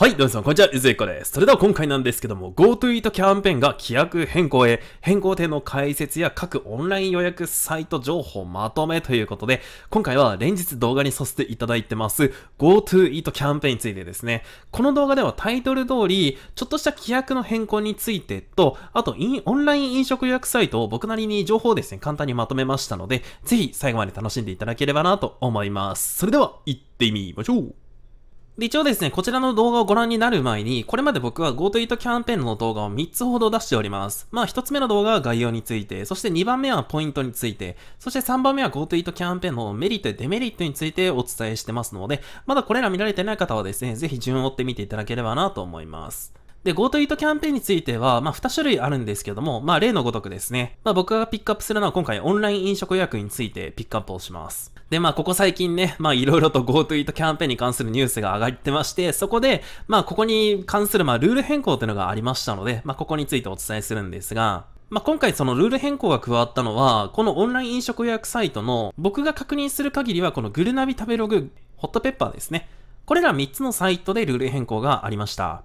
はい、どうもさん、こんにちは、ゆずゆこです。それでは今回なんですけども、GoToEat キャンペーンが規約変更へ、変更点の解説や各オンライン予約サイト情報まとめということで、今回は連日動画にさせていただいてます GoToEat キャンペーンについてですね、この動画ではタイトル通り、ちょっとした規約の変更についてと、あとオンライン飲食予約サイトを僕なりに情報をですね、簡単にまとめましたので、ぜひ最後まで楽しんでいただければなと思います。それでは、行ってみましょうで、一応ですね、こちらの動画をご覧になる前に、これまで僕は GoToEat キャンペーンの動画を3つほど出しております。まあ、1つ目の動画は概要について、そして2番目はポイントについて、そして3番目は GoToEat キャンペーンのメリットやデメリットについてお伝えしてますので、まだこれら見られてない方はですね、ぜひ順を追ってみていただければなと思います。で、GoToEat キャンペーンについては、まあ、2種類あるんですけども、まあ、例のごとくですね。まあ、僕がピックアップするのは今回オンライン飲食予約についてピックアップをします。で、まあ、ここ最近ね、まあ、いろいろと GoTo Eat キャンペーンに関するニュースが上がってまして、そこで、まあ、ここに関する、まあ、ルール変更というのがありましたので、まあ、ここについてお伝えするんですが、まあ、今回そのルール変更が加わったのは、このオンライン飲食予約サイトの、僕が確認する限りは、このグルナビ食べログ、ホットペッパーですね。これら3つのサイトでルール変更がありました。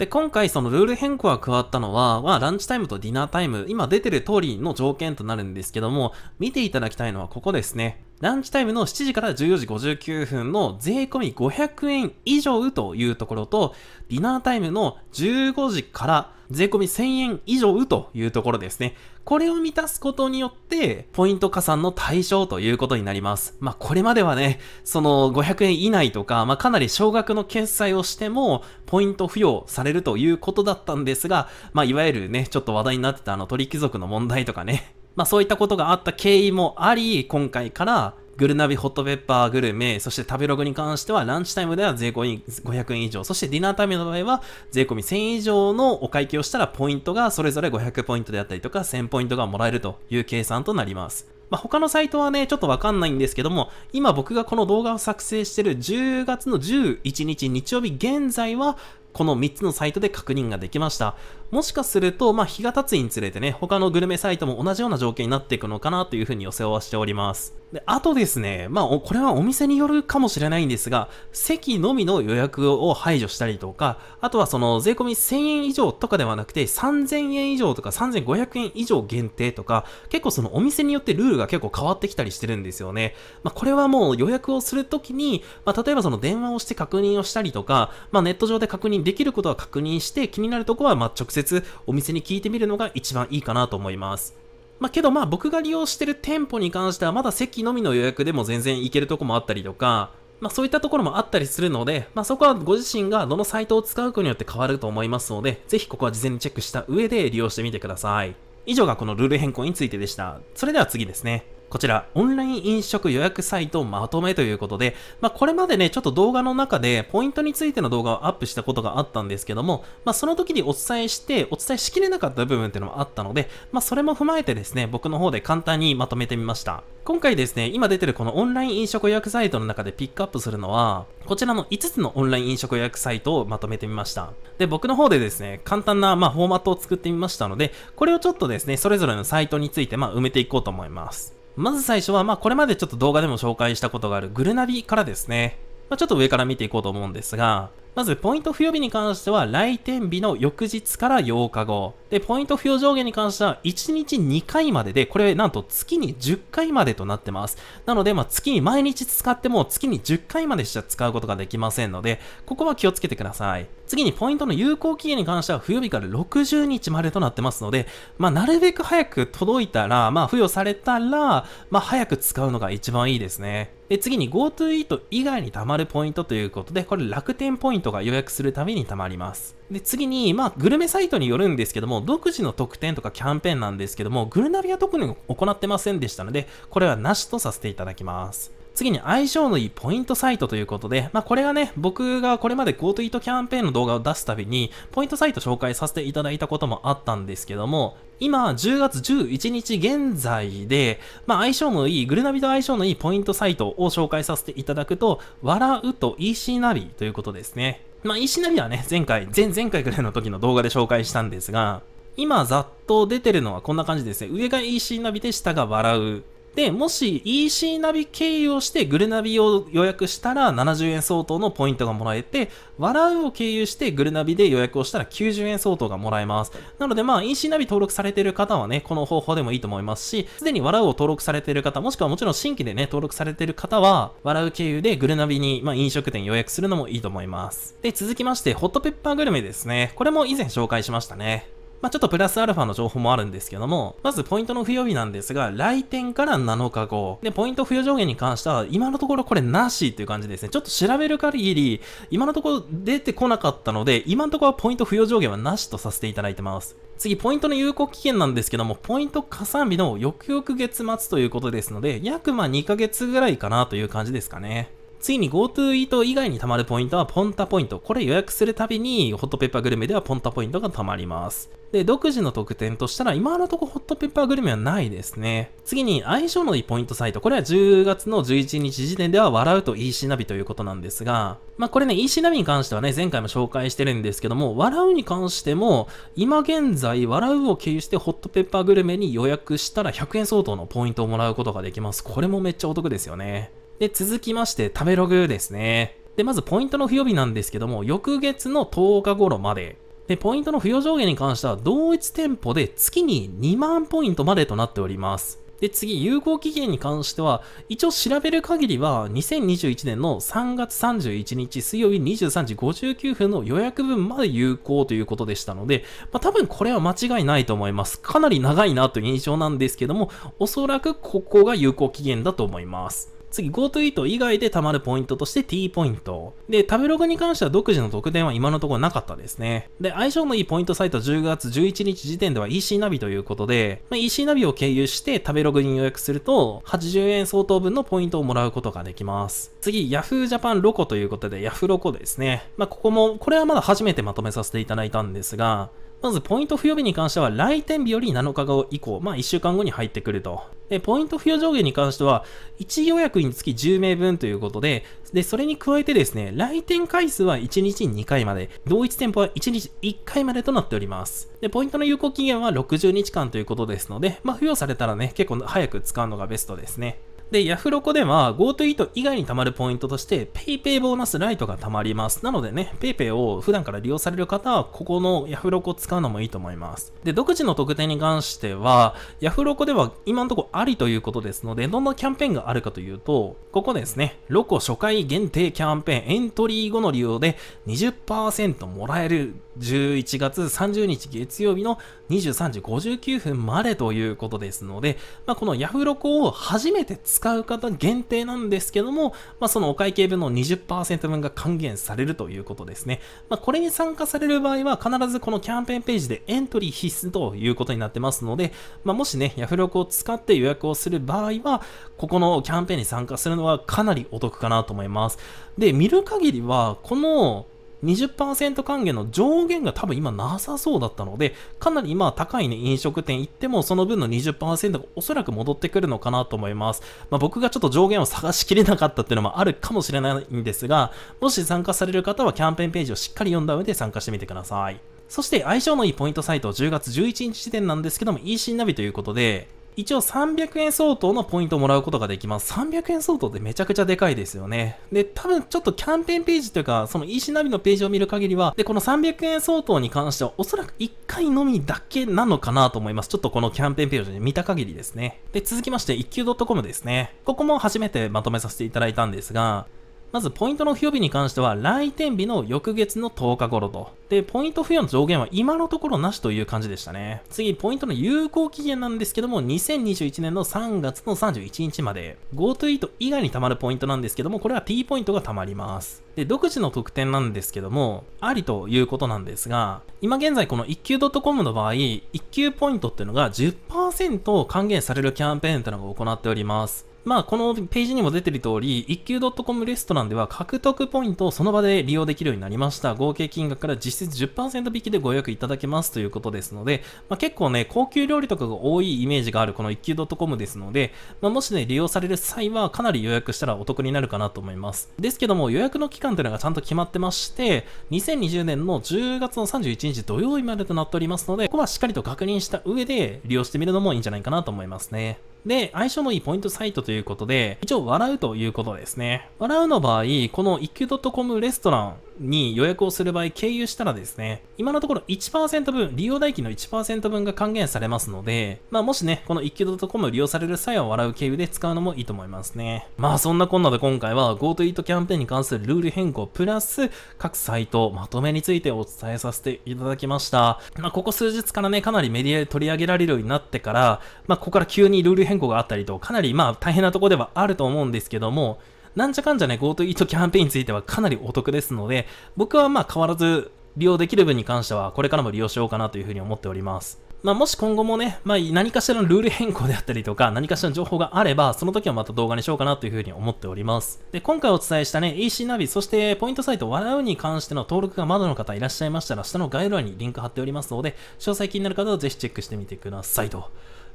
で、今回そのルール変更が加わったのは、まあ、ランチタイムとディナータイム、今出てる通りの条件となるんですけども、見ていただきたいのはここですね。ランチタイムの7時から14時59分の税込み500円以上というところと、ディナータイムの15時から税込1000円以上というところですね。これを満たすことによって、ポイント加算の対象ということになります。まあ、これまではね、その500円以内とか、まあ、かなり少額の決済をしても、ポイント付与されるということだったんですが、まあ、いわゆるね、ちょっと話題になってたあの取貴族の問題とかね、まあそういったことがあった経緯もあり、今回からグルナビホットペッパーグルメ、そして食べログに関しては、ランチタイムでは税込500円以上、そしてディナータイムの場合は、税込1000円以上のお会計をしたら、ポイントがそれぞれ500ポイントであったりとか、1000ポイントがもらえるという計算となります。まあ、他のサイトはね、ちょっとわかんないんですけども、今僕がこの動画を作成してる10月の11日日曜日現在は、この3つのサイトで確認ができました。もしかすると、まあ、日が経つにつれてね、他のグルメサイトも同じような条件になっていくのかなというふうに予想はしております。で、あとですね、まあ、これはお店によるかもしれないんですが、席のみの予約を排除したりとか、あとはその、税込み1000円以上とかではなくて、3000円以上とか3500円以上限定とか、結構そのお店によってルールが結構変わってきたりしてるんですよね。まあ、これはもう予約をするときに、まあ、例えばその電話をして確認をしたりとか、まあ、ネット上で確認認できることは確認して、気になるとこはま直接お店に聞いてみるのが一番いいかなと思います。まあ、けどまあ僕が利用してる店舗に関してはまだ席のみの予約でも全然行けるとこもあったりとか、まあ、そういったところもあったりするので、まあ、そこはご自身がどのサイトを使うかによって変わると思いますので、ぜひここは事前にチェックした上で利用してみてください。以上がこのルール変更についてでした。それでは次ですね。こちら、オンライン飲食予約サイトまとめということで、まあ、これまでね、ちょっと動画の中で、ポイントについての動画をアップしたことがあったんですけども、まあ、その時にお伝えして、お伝えしきれなかった部分っていうのもあったので、まあ、それも踏まえてですね、僕の方で簡単にまとめてみました。今回ですね、今出てるこのオンライン飲食予約サイトの中でピックアップするのは、こちらの5つのオンライン飲食予約サイトをまとめてみました。で、僕の方でですね、簡単な、まあ、フォーマットを作ってみましたので、これをちょっとですね、それぞれのサイトについて、まあ、埋めていこうと思います。まず最初は、まあ、これまでちょっと動画でも紹介したことがあるグルナビからですね。まあ、ちょっと上から見ていこうと思うんですが、まずポイント付与日に関しては来店日の翌日から8日後。で、ポイント付与上限に関しては、1日2回までで、これなんと月に10回までとなってます。なので、まあ、月に毎日使っても、月に10回までしか使うことができませんので、ここは気をつけてください。次にポイントの有効期限に関しては付与日から60日までとなってますので、まあ、なるべく早く届いたら、まあ、付与されたら、まあ、早く使うのが一番いいですね。で、次に GoTo イート以外に貯まるポイントということで、これ楽天ポイントが予約するために貯まります。で、次に、まあ、グルメサイトによるんですけども、独自の特典とかキャンペーンなんですけども、グルナビは特に行ってませんでしたので、これはなしとさせていただきます。次に相性のいいポイントサイトということで、まあこれがね、僕がこれまで GoToEat キャンペーンの動画を出すたびに、ポイントサイト紹介させていただいたこともあったんですけども、今、10月11日現在で、まあ、相性のいい、グルナビと相性のいいポイントサイトを紹介させていただくと、笑うと EC ナビということですね。まあ、石ナビはね、前回、前々回くらいの時の動画で紹介したんですが、今、ざっと出てるのはこんな感じですね。上が EC ナビで下が笑う。で、もし EC ナビ経由をしてグルナビを予約したら70円相当のポイントがもらえて、笑うを経由してグルナビで予約をしたら90円相当がもらえます。なのでまあ EC ナビ登録されている方はね、この方法でもいいと思いますし、すでに笑うを登録されている方、もしくはもちろん新規でね、登録されている方は、笑う経由でグルナビに、まあ、飲食店予約するのもいいと思います。で、続きまして、ホットペッパーグルメですね。これも以前紹介しましたね。まあ、ちょっとプラスアルファの情報もあるんですけども、まずポイントの付与日なんですが、来店から7日後。で、ポイント付与上限に関しては、今のところこれなしっていう感じですね。ちょっと調べる限り、今のところ出てこなかったので、今のところはポイント付与上限はなしとさせていただいてます。次、ポイントの有効期限なんですけども、ポイント加算日の翌々月末ということですので、約まあ2ヶ月ぐらいかなという感じですかね。次に GoTo イート以外に貯まるポイントはポンタポイント。これ予約するたびにホットペッパーグルメではポンタポイントが貯まります。で、独自の特典としたら今のとこホットペッパーグルメはないですね。次に相性のいいポイントサイト。これは10月の11日時点では笑うと EC ナビということなんですが、まあこれね EC ナビに関してはね前回も紹介してるんですけども、笑うに関しても今現在笑うを経由してホットペッパーグルメに予約したら100円相当のポイントをもらうことができます。これもめっちゃお得ですよね。で、続きまして、食べログですね。で、まずポイントの付与日なんですけども、翌月の10日頃まで。で、ポイントの付与上限に関しては、同一店舗で月に2万ポイントまでとなっております。で、次、有効期限に関しては、一応調べる限りは、2021年の3月31日水曜日23時59分の予約分まで有効ということでしたので、まあ、多分これは間違いないと思います。かなり長いなという印象なんですけども、おそらくここが有効期限だと思います。次 GoToEat 以外で貯まるポイントとして T ポイント。で、食べログに関しては独自の特典は今のところなかったですね。で、相性のいいポイントサイト10月11日時点では EC ナビということで、まあ、EC ナビを経由して食べログに予約すると、80円相当分のポイントをもらうことができます。次、Yahoo Japan ロコということで、Yahoo ロコですね。まあ、ここも、これはまだ初めてまとめさせていただいたんですが、まずポイント付与日に関しては来店日より7日後以降、まあ1週間後に入ってくると。で、ポイント付与上限に関しては、1予約につき10名分ということで、で、それに加えてですね、来店回数は1日2回まで、同一店舗は1日1回までとなっております。で、ポイントの有効期限は60日間ということですので、まあ付与されたらね、結構早く使うのがベストですね。で、ヤフロコでは GoTo イート以外に貯まるポイントとして PayPay ボーナスライトが貯まります。なのでね、PayPay を普段から利用される方は、ここのヤフロコを使うのもいいと思います。で、独自の特典に関しては、ヤフロコでは今のところありということですので、どんなキャンペーンがあるかというと、ここですね、ロコ初回限定キャンペーンエントリー後の利用で20%もらえる11月30日月曜日の23時59分までということですので、まあ、このヤフロコを初めて使う方限定なんですけども、まあ、そのお会計分の20%分が還元されるということですね。まあ、これに参加される場合は必ずこのキャンペーンページでエントリー必須ということになってますので、まあ、もしね、ヤフロコを使って予約をする場合は、ここのキャンペーンに参加するのはかなりお得かなと思います。で、見る限りは、この20%還元の上限が多分今なさそうだったので、かなり今は高いね、飲食店行ってもその分の20%がおそらく戻ってくるのかなと思います。まあ、僕がちょっと上限を探しきれなかったっていうのもあるかもしれないんですが、もし参加される方はキャンペーンページをしっかり読んだ上で参加してみてください。そして相性のいいポイントサイト10月11日時点なんですけども EC ナビということで、一応300円相当のポイントをもらうことができます。300円相当ってめちゃくちゃでかいですよね。で、多分ちょっとキャンペーンページというか、その EC ナビのページを見る限りは、で、この300円相当に関しては、おそらく1回のみだけなのかなと思います。ちょっとこのキャンペーンページで見た限りですね。で、続きまして、1級 .com ですね。ここも初めてまとめさせていただいたんですが、まずポイントの付与日に関しては来店日の翌月の10日頃と。で、ポイント付与の上限は今のところなしという感じでしたね。次、ポイントの有効期限なんですけども、2021年の3月の31日まで。GoToEat 以外に貯まるポイントなんですけども、これは T ポイントが貯まります。で、独自の特典なんですけども、ありということなんですが、今現在この一級 .com の場合、一級ポイントっていうのが10%還元されるキャンペーンっていうのが行っております。まあ、このページにも出てる通り、一級 .com レストランでは獲得ポイントをその場で利用できるようになりました。合計金額から実質10%引きでご予約いただけますということですので、まあ、結構ね、高級料理とかが多いイメージがあるこの一級 .com ですので、まあ、もしね、利用される際はかなり予約したらお得になるかなと思います。ですけども、予約の期間というのがちゃんと決まってまして、2020年の10月の31日土曜日までとなっておりますので、ここはしっかりと確認した上で利用してみるのもいいんじゃないかなと思いますね。で、相性のいいポイントサイトということで、一応笑うということですね。笑うの場合、この1 q c o m レストランに予約をする場合経由したらですね、今のところ1%分、利用代金の1%分が還元されますので、まあもしね、この一級 .com を利用される際は笑う経由で使うのもいいと思いますね。まあそんなこんなで今回は GoToEat キャンペーンに関するルール変更プラス各サイトまとめについてお伝えさせていただきました。まあここ数日からね、かなりメディアで取り上げられるようになってから、まあここから急にルール変更があったりと、かなりまあ大変なとこではあると思うんですけども、なんじゃかんじゃね、GoTo イートキャンペーンについてはかなりお得ですので、僕はまあ変わらず利用できる分に関しては、これからも利用しようかなというふうに思っております。まあ、もし今後もね、まあ、何かしらのルール変更であったりとか、何かしらの情報があれば、その時はまた動画にしようかなというふうに思っております。で、今回お伝えしたね、EC ナビ、そしてポイントサイト、笑うに関しての登録がまだの方いらっしゃいましたら、下の概要欄にリンク貼っておりますので、詳細気になる方はぜひチェックしてみてください。と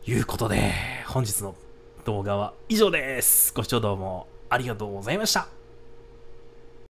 いうことで、本日の動画は以上です。ご視聴どうもありがとうございました。